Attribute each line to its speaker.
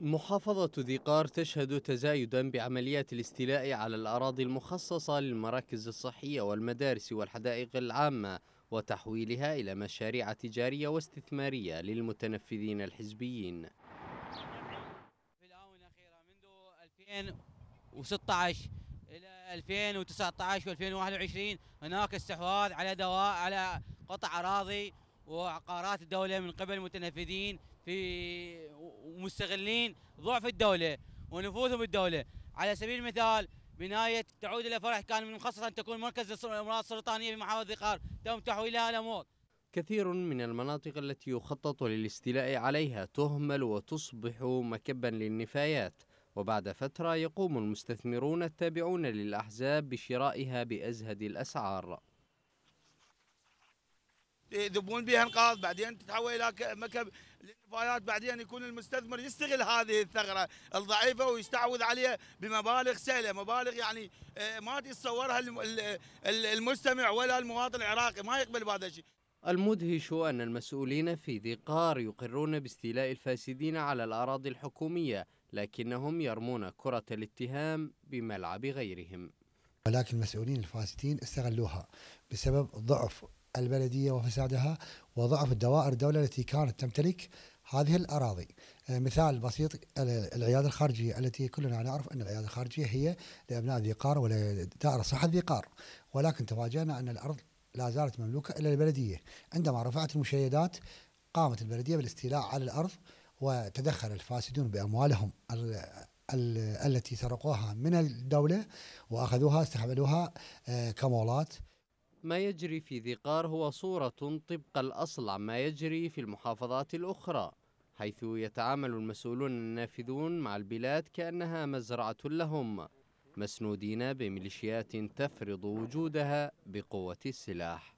Speaker 1: محافظة ذي قار تشهد تزايدا بعمليات الاستيلاء على الأراضي المخصصة للمراكز الصحية والمدارس والحدائق العامة وتحويلها إلى مشاريع تجارية واستثمارية للمتنفذين الحزبيين
Speaker 2: في الآونة الأخيرة منذ 2016 إلى 2019 و2021 هناك استحواذ على دواء على قطع أراضي وعقارات الدولة من قبل المتنفذين في ومستغلين ضعف الدوله ونفوذهم بالدوله على سبيل المثال بنايه تعود الى فرح كان من المخصص ان تكون مركز الامراض السرطانيه بمحافظه ذقار تم تحويلها الى موت
Speaker 1: كثير من المناطق التي يخطط للاستيلاء عليها تهمل وتصبح مكبا للنفايات وبعد فترة يقوم المستثمرون التابعون للأحزاب بشرائها بأزهد الأسعار
Speaker 3: يذبون بها انقاض بعدين تتحول الى مكب للنفايات بعدين يكون المستثمر يستغل هذه الثغره الضعيفه ويستعوذ عليها بمبالغ سهله مبالغ يعني آه، ما تتصورها المستمع ولا المواطن العراقي ما يقبل بهذا الشيء
Speaker 1: المدهش أن المسؤولين في ذي قار يقرون باستيلاء الفاسدين على الأراضي الحكومية لكنهم يرمون كرة الاتهام بملعب غيرهم
Speaker 4: ولكن المسؤولين الفاسدين استغلوها بسبب ضعف البلدية وفسادها وضعف الدوائر الدولة التي كانت تمتلك هذه الأراضي آه، مثال بسيط العيادة الخارجية التي كلنا نعرف أن العيادة الخارجية هي لأبناء ذي قار ولدائرة صحة ذي قار ولكن تفاجأنا أن الأرض لا زالت مملوكة إلى البلدية عندما رفعت المشيدات قامت البلدية بالاستيلاء على الأرض وتدخل الفاسدون بأموالهم التي سرقوها من الدولة وأخذوها استحملوها آه، كمولات
Speaker 1: ما يجري في ذي قار هو صورة طبق الأصل عما يجري في المحافظات الأخرى حيث يتعامل المسؤولون النافذون مع البلاد كأنها مزرعة لهم مسنودين بميليشيات تفرض وجودها بقوة السلاح